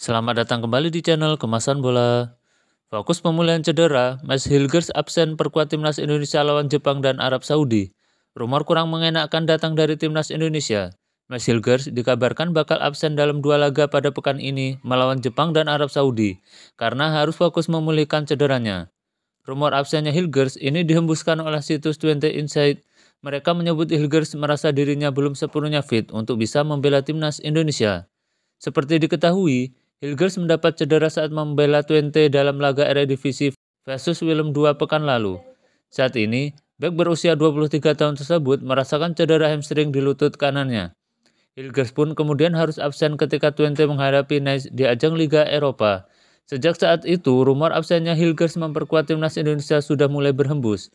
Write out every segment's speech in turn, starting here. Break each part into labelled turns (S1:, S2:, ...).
S1: Selamat datang kembali di channel Kemasan Bola. Fokus pemulihan cedera, Mas Hilgers absen perkuat timnas Indonesia lawan Jepang dan Arab Saudi. Rumor kurang mengenakkan datang dari timnas Indonesia. Mas Hilgers dikabarkan bakal absen dalam dua laga pada pekan ini melawan Jepang dan Arab Saudi karena harus fokus memulihkan cederanya. Rumor absennya Hilgers ini dihembuskan oleh situs 20 Insight. Mereka menyebut Hilgers merasa dirinya belum sepenuhnya fit untuk bisa membela timnas Indonesia. Seperti diketahui, Hilgers mendapat cedera saat membela Twente dalam laga Eredivisie versus Willem II pekan lalu. Saat ini, bek berusia 23 tahun tersebut merasakan cedera hamstring di lutut kanannya. Hilgers pun kemudian harus absen ketika Twente menghadapi Nice di ajang Liga Eropa. Sejak saat itu, rumor absennya Hilgers memperkuat timnas Indonesia sudah mulai berhembus.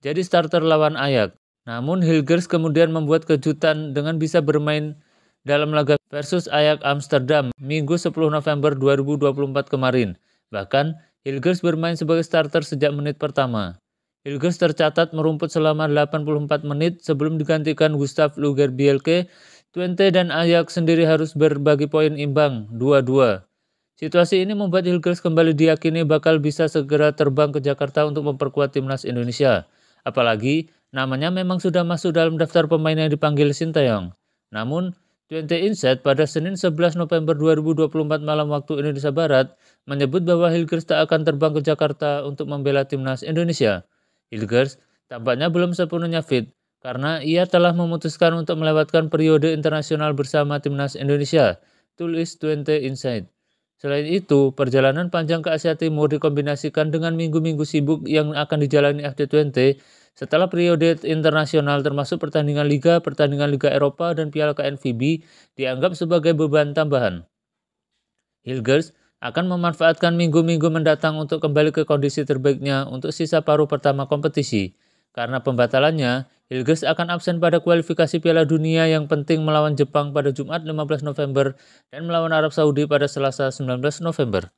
S1: Jadi starter lawan Ayak. Namun Hilgers kemudian membuat kejutan dengan bisa bermain dalam laga versus Ajax Amsterdam Minggu 10 November 2024 kemarin. Bahkan, Hilgers bermain sebagai starter sejak menit pertama. Hilgers tercatat merumput selama 84 menit sebelum digantikan Gustav Luger Bielke. Twente dan Ajax sendiri harus berbagi poin imbang 2-2. Situasi ini membuat Hilgers kembali diyakini bakal bisa segera terbang ke Jakarta untuk memperkuat timnas Indonesia. Apalagi namanya memang sudah masuk dalam daftar pemain yang dipanggil Sintayong. Namun, 20 Insight pada Senin 11 November 2024 malam waktu Indonesia Barat menyebut bahwa Hilgers tak akan terbang ke Jakarta untuk membela timnas Indonesia. Hilgers tampaknya belum sepenuhnya fit karena ia telah memutuskan untuk melewatkan periode internasional bersama timnas Indonesia, tulis 20 Insight. Selain itu, perjalanan panjang ke Asia Timur dikombinasikan dengan minggu-minggu sibuk yang akan dijalani Fd 20 setelah periode internasional termasuk pertandingan Liga, pertandingan Liga Eropa, dan Piala KNVB dianggap sebagai beban tambahan. Hilgers akan memanfaatkan minggu-minggu mendatang untuk kembali ke kondisi terbaiknya untuk sisa paruh pertama kompetisi. Karena pembatalannya, Hilgers akan absen pada kualifikasi Piala Dunia yang penting melawan Jepang pada Jumat 15 November dan melawan Arab Saudi pada Selasa 19 November.